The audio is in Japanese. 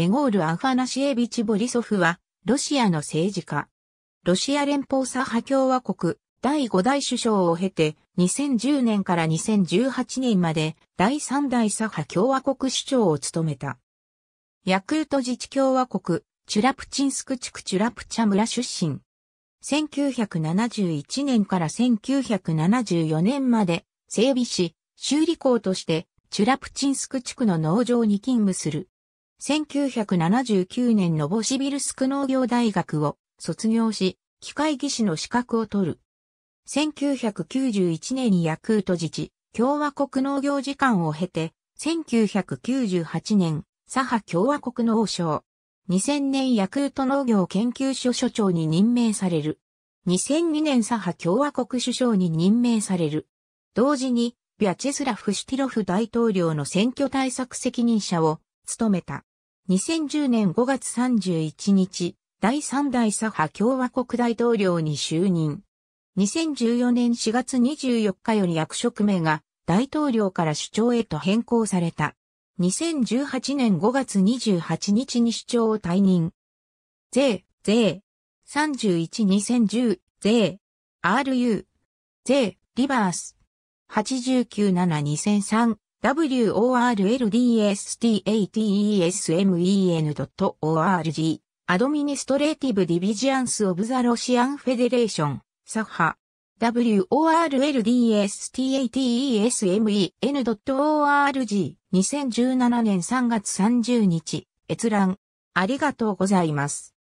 エゴール・アファナシエビチ・ボリソフは、ロシアの政治家。ロシア連邦左派共和国、第5代首相を経て、2010年から2018年まで、第3代左派共和国首長を務めた。ヤクート自治共和国、チュラプチンスク地区チュラプチャ村出身。1971年から1974年まで、整備士、修理工として、チュラプチンスク地区の農場に勤務する。1979年のボシビルスク農業大学を卒業し、機械技師の資格を取る。1991年にヤクート自治、共和国農業時間を経て、1998年、左派共和国農省。2000年ヤクート農業研究所所長に任命される。2002年左派共和国首相に任命される。同時に、ビャチェスラフ・シュティロフ大統領の選挙対策責任者を務めた。2010年5月31日、第3代左派共和国大統領に就任。2014年4月24日より役職名が大統領から首長へと変更された。2018年5月28日に首長を退任。税、税、31-2010、税、RU、税、リバース、89-7-2003、w o r l d s t a t e s m e n o r g アドミニストレーティブディビジアンスオブザロシアンフェデレーションサッハ worldstateesmen.org 2017年3月30日閲覧ありがとうございます。